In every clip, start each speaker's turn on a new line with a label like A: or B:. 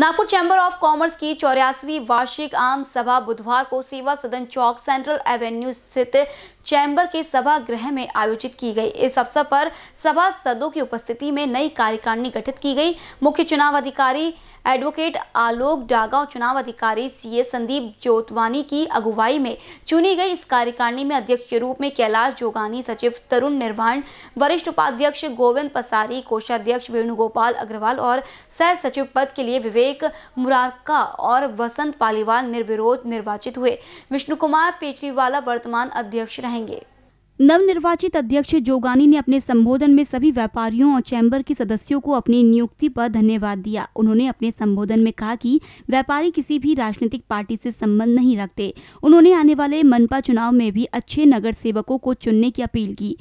A: Nagpur chamber of commerce की चौरासीवी वार्षिक आम सभा बुधवार को सेवा सदन चौक सेंट्रल एवेन्यू स्थित चैम्बर के सभा गृह में आयोजित की गई इस अवसर पर सभा सदों की उपस्थिति में नई कार्यकारिणी गठित की गई मुख्य चुनाव अधिकारी एडवोकेट आलोक डागांव चुनाव अधिकारी सीए संदीप जोतवानी की अगुवाई में चुनी गई इस कार्यकारिणी में अध्यक्ष के रूप में कैलाश जोगानी सचिव तरुण निर्वाण वरिष्ठ उपाध्यक्ष गोविंद पसारी कोषाध्यक्ष वेणुगोपाल अग्रवाल और सह सचिव पद के लिए विवेक मुरारका और वसंत पालीवाल निर्विरोध निर्वाचित हुए विष्णु कुमार पेचरीवाला वर्तमान अध्यक्ष रहे नव नवनिर्वाचित अध्यक्ष जोगानी ने अपने संबोधन में सभी व्यापारियों और चैंबर के सदस्यों को अपनी नियुक्ति पर धन्यवाद दिया उन्होंने अपने संबोधन में कहा कि व्यापारी किसी भी राजनीतिक पार्टी से संबंध नहीं रखते उन्होंने आने वाले मनपा चुनाव में भी अच्छे नगर सेवकों को चुनने की अपील की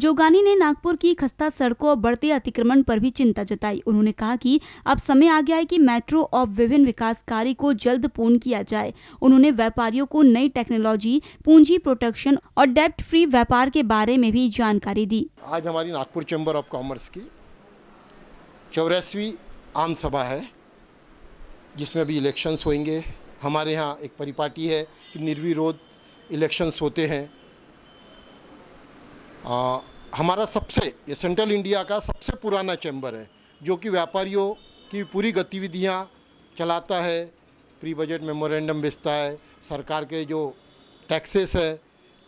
A: जोगानी ने नागपुर की खस्ता सड़कों और बढ़ते अतिक्रमण पर भी चिंता जताई उन्होंने कहा कि अब समय आ गया है कि मेट्रो और विभिन्न विकास कार्य को जल्द पूर्ण किया जाए उन्होंने व्यापारियों को नई टेक्नोलॉजी पूंजी प्रोटेक्शन और डेप्ट फ्री व्यापार के बारे में भी जानकारी दी
B: आज हमारी नागपुर चैम्बर ऑफ कॉमर्स की चौरासवी आम सभा है जिसमें अभी इलेक्शंस होंगे हमारे यहाँ एक परिपाटी है कि निर्विरोध इलेक्शंस होते हैं आ, हमारा सबसे ये सेंट्रल इंडिया का सबसे पुराना चैम्बर है जो कि व्यापारियों की पूरी गतिविधियाँ चलाता है प्री बजट मेमोरेंडम बेचता है सरकार के जो टैक्सेस है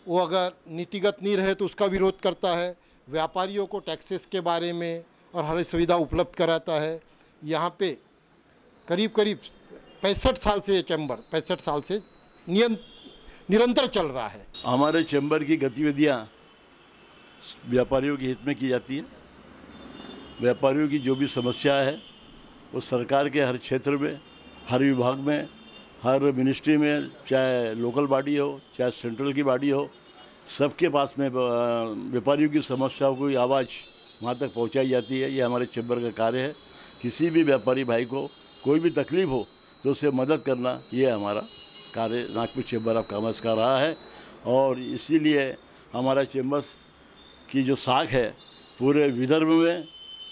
B: वो अगर नीतिगत नहीं रहे तो उसका विरोध करता है व्यापारियों को टैक्सेस के बारे में और हर सुविधा उपलब्ध कराता है यहाँ पे करीब करीब पैंसठ साल से ये
C: चैम्बर पैंसठ साल से निरंतर चल रहा है हमारे चैम्बर की गतिविधियाँ व्यापारियों के हित में की जाती है व्यापारियों की जो भी समस्या है वो सरकार के हर क्षेत्र में हर विभाग में हर मिनिस्ट्री में चाहे लोकल बॉडी हो चाहे सेंट्रल की बॉडी हो सबके पास में व्यापारियों की समस्याओं की आवाज़ वहाँ तक पहुँचाई जाती है ये हमारे चैम्बर का कार्य है किसी भी व्यापारी भाई को कोई भी तकलीफ हो तो उसे मदद करना ये हमारा कार्य नागपुर चैम्बर ऑफ कॉमर्स का रहा है और इसीलिए हमारा चैम्बर्स की जो साख है पूरे विदर्भ में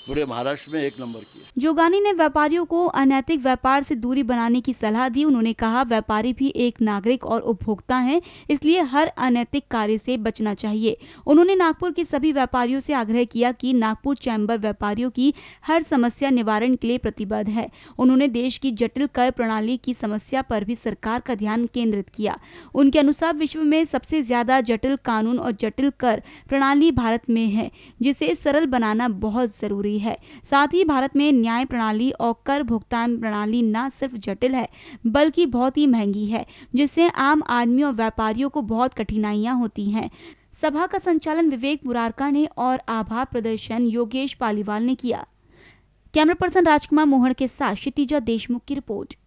C: पूरे महाराष्ट्र में एक नंबर की है
A: जोगानी ने व्यापारियों को अनैतिक व्यापार से दूरी बनाने की सलाह दी उन्होंने कहा व्यापारी भी एक नागरिक और उपभोक्ता है इसलिए हर अनैतिक कार्य से बचना चाहिए उन्होंने नागपुर के सभी व्यापारियों से आग्रह किया कि नागपुर चैम्बर व्यापारियों की हर समस्या निवारण के लिए प्रतिबद्ध है उन्होंने देश की जटिल कर प्रणाली की समस्या पर भी सरकार का ध्यान केंद्रित किया उनके अनुसार विश्व में सबसे ज्यादा जटिल कानून और जटिल कर प्रणाली भारत में है जिसे सरल बनाना बहुत जरूरी रही है साथ ही भारत में न्याय प्रणाली और कर भुगतान प्रणाली न सिर्फ जटिल है बल्कि बहुत ही महंगी है जिससे आम आदमी और व्यापारियों को बहुत कठिनाइयाँ होती हैं सभा का संचालन विवेक मुरारका ने और आभा प्रदर्शन योगेश पालीवाल ने किया कैमरा पर्सन राजकुमार मोहन के साथ क्षितिजा देशमुख की रिपोर्ट